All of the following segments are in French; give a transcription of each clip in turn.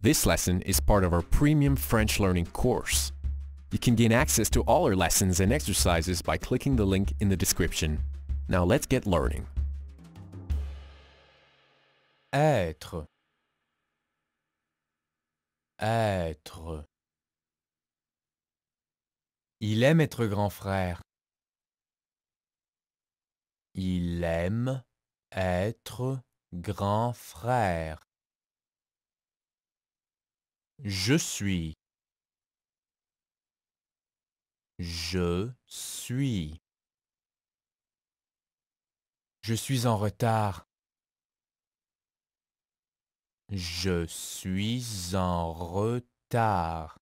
This lesson is part of our premium French learning course. You can gain access to all our lessons and exercises by clicking the link in the description. Now let's get learning. Être Être Il aime être grand frère. Il aime être grand frère. Je suis. Je suis. Je suis en retard. Je suis en retard.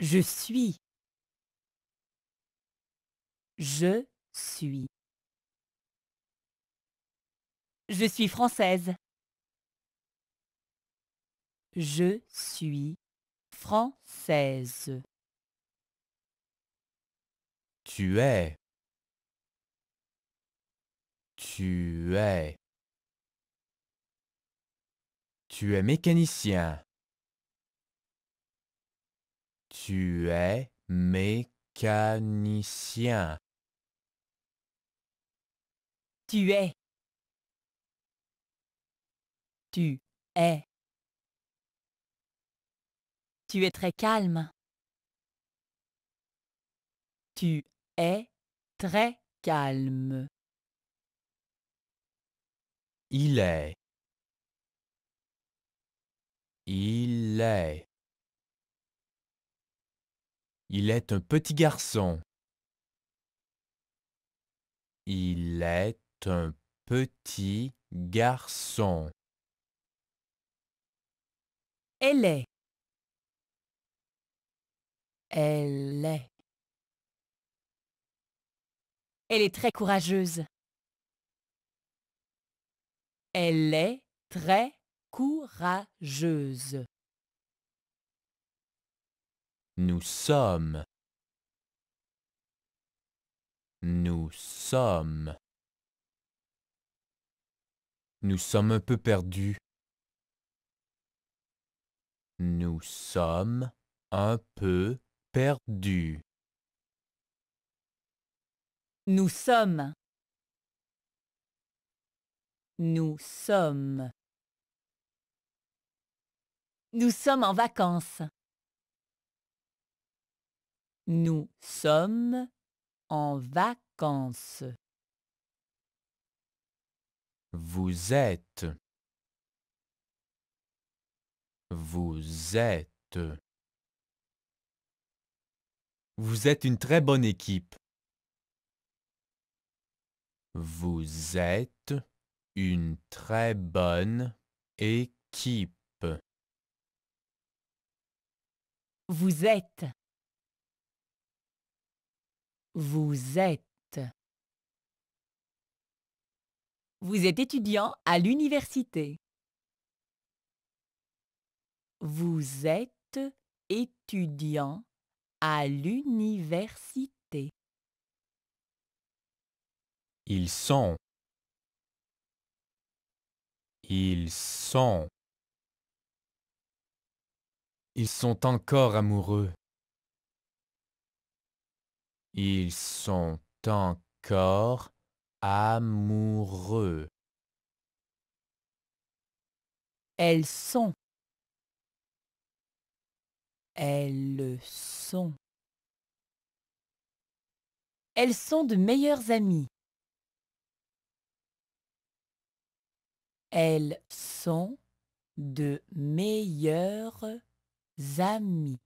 Je suis. Je suis. Je suis française. Je suis française. Tu es. Tu es. Tu es mécanicien. Tu es mécanicien. Tu es. Tu es. Tu es très calme. Tu es très calme. Il est. Il est. Il est un petit garçon. Il est un petit garçon. Elle est. Elle est. Elle est très courageuse. Elle est très courageuse. Nous sommes. Nous sommes. Nous sommes un peu perdus. Nous sommes un peu nous sommes. Nous sommes. Nous sommes en vacances. Nous sommes en vacances. Vous êtes. Vous êtes. Vous êtes une très bonne équipe. Vous êtes une très bonne équipe. Vous êtes. Vous êtes. Vous êtes étudiant à l'université. Vous êtes étudiant à l'université. Ils sont. Ils sont. Ils sont encore amoureux. Ils sont encore amoureux. Elles sont. Elles sont. Elles sont de meilleures amies. Elles sont de meilleures amies.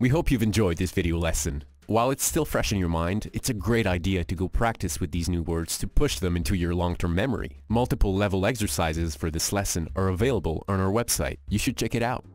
We hope you've enjoyed this video lesson. While it's still fresh in your mind, it's a great idea to go practice with these new words to push them into your long-term memory. Multiple level exercises for this lesson are available on our website. You should check it out.